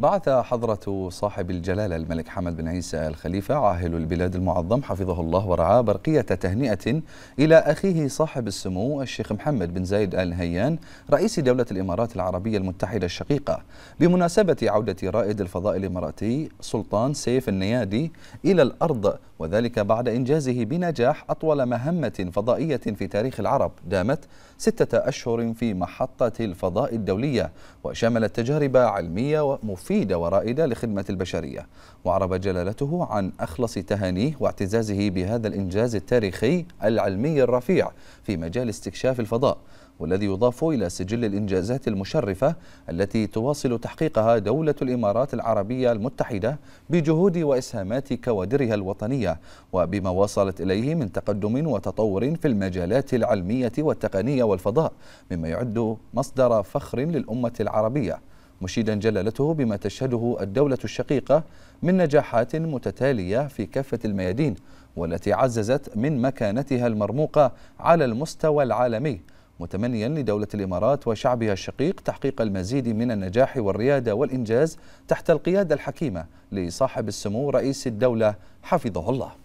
بعث حضرة صاحب الجلالة الملك حمد بن عيسى الخليفة عاهل البلاد المعظم حفظه الله ورعاه برقية تهنئة إلى أخيه صاحب السمو الشيخ محمد بن زايد آل نهيان رئيس دولة الإمارات العربية المتحدة الشقيقة بمناسبة عودة رائد الفضاء الإماراتي سلطان سيف النيادي إلى الأرض وذلك بعد إنجازه بنجاح أطول مهمة فضائية في تاريخ العرب دامت ستة أشهر في محطة الفضاء الدولية وشملت تجارب علمية ومفتوحة مفيدة ورائدة لخدمة البشرية وعرب جلالته عن أخلص تهانيه واعتزازه بهذا الإنجاز التاريخي العلمي الرفيع في مجال استكشاف الفضاء والذي يضاف إلى سجل الإنجازات المشرفة التي تواصل تحقيقها دولة الإمارات العربية المتحدة بجهود وإسهامات كوادرها الوطنية وبما وصلت إليه من تقدم وتطور في المجالات العلمية والتقنية والفضاء مما يعد مصدر فخر للأمة العربية مشيدا جلالته بما تشهده الدولة الشقيقة من نجاحات متتالية في كافة الميادين والتي عززت من مكانتها المرموقة على المستوى العالمي متمنيا لدولة الإمارات وشعبها الشقيق تحقيق المزيد من النجاح والريادة والإنجاز تحت القيادة الحكيمة لصاحب السمو رئيس الدولة حفظه الله